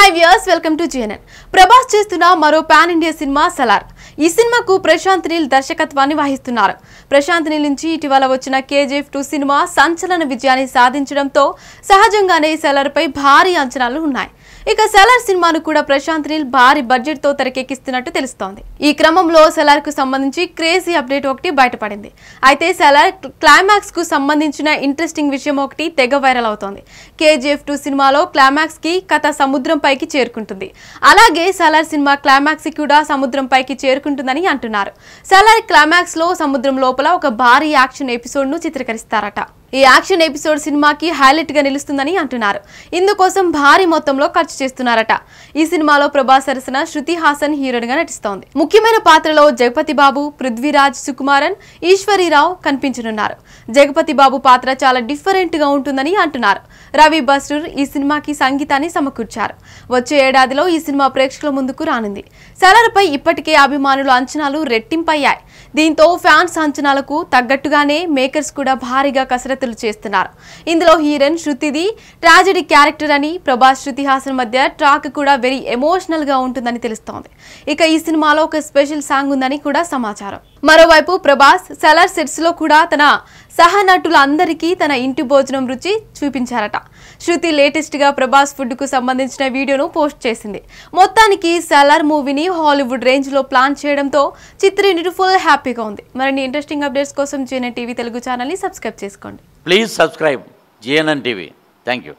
hi viewers welcome to GNN Prabhas చేస్తున్న మరో pan India cinema Salaar ఈ సినిమాకు ప్రశాంత్ నీల్ దర్శకత్వాన్ని వహిస్తున్నారు ప్రశాంత్ నీల్ నుంచి ఇటీవల వచ్చిన కేజీఎఫ్ టూ సినిమా సంచలన విజయాన్ని సాధించడంతో సహజంగానే పై భారీ అంచనాలు ఉన్నాయి ఇక సెలార్ సినిమాను కూడా ప్రశాంత్ నీల్ భారీ బడ్జెట్ తో తెరకెక్కిస్తున్నట్టు తెలుస్తోంది ఈ క్రమంలో సెలార్ కు సంబంధించి క్రేజీ అప్డేట్ ఒకటి బయటపడింది అయితే సెలార్ క్లైమాక్స్ కు సంబంధించిన ఇంట్రెస్టింగ్ విషయం ఒకటి తెగ వైరల్ అవుతోంది కేజీఎఫ్ టూ సినిమాలో క్లైమాక్స్ కి కథ సముద్రం పైకి చేరుకుంటుంది అలాగే సెలార్ సినిమా క్లైమాక్స్ కూడా సముద్రం పైకి చేరుకుంటుంది చేసుకుంటుందని అంటున్నారు సెలర్ క్లైమాక్స్ లో సముద్రం లోపల ఒక భారీ యాక్షన్ ఎపిసోడ్ ను చిత్రీకరిస్తారట ఈ యాక్షన్ ఎపిసోడ్ సినిమాకి హైలైట్ గా నిలుస్తుందని అంటున్నారు ఇందుకోసం భారీ మొత్తంలో ఖర్చు చేస్తున్నారట ఈ సినిమాలో ప్రభాస్ సరసన శృతి హాసన్ హీరోయిన్ గా నటిస్తోంది ముఖ్యమైన పాత్రలో జగపతి బాబు పృథ్వీరాజ్ సుకుమారన్ ఈశ్వరీరావు కనిపించనున్నారు జగపతి బాబు పాత్ర చాలా డిఫరెంట్ గా ఉంటుందని అంటున్నారు రవి బస్టూర్ ఈ సినిమాకి సంగీతాన్ని సమకూర్చారు వచ్చే ఏడాదిలో ఈ సినిమా ప్రేక్షకుల ముందుకు రానుంది సెలర్పై ఇప్పటికే అభిమానుల అంచనాలు రెట్టింపయ్యాయి దీంతో ఫ్యాన్స్ అంచనాలకు తగ్గట్టుగానే మేకర్స్ కూడా భారీగా కసరత్తు కసరత్తులు చేస్తున్నారు ఇందులో హీరోయిన్ శృతిది ట్రాజడీ క్యారెక్టర్ అని ప్రభాస్ శృతి హాసన్ మధ్య ట్రాక్ కూడా వెరీ ఎమోషనల్ గా ఉంటుందని తెలుస్తోంది ఇక ఈ సినిమాలో ఒక స్పెషల్ సాంగ్ ఉందని కూడా సమాచారం మరోవైపు ప్రభాస్ సెలర్ సెట్స్ లో కూడా తన సహనటులందరికీ తన ఇంటి భోజనం రుచి చూపించారట శృతి లేటెస్ట్ గా ప్రభాస్ ఫుడ్ కు సంబంధించిన వీడియోను పోస్ట్ చేసింది మొత్తానికి సెలర్ మూవీని హాలీవుడ్ రేంజ్ లో ప్లాన్ చేయడంతో చిత్ర ఫుల్ హ్యాపీగా ఉంది మరిన్ని ఇంట్రెస్టింగ్ అప్డేట్స్ కోసం జీఎన్ఐ టీవీ తెలుగు ఛానల్ని సబ్స్క్రైబ్ చేసుకోండి please subscribe GNN TV thank you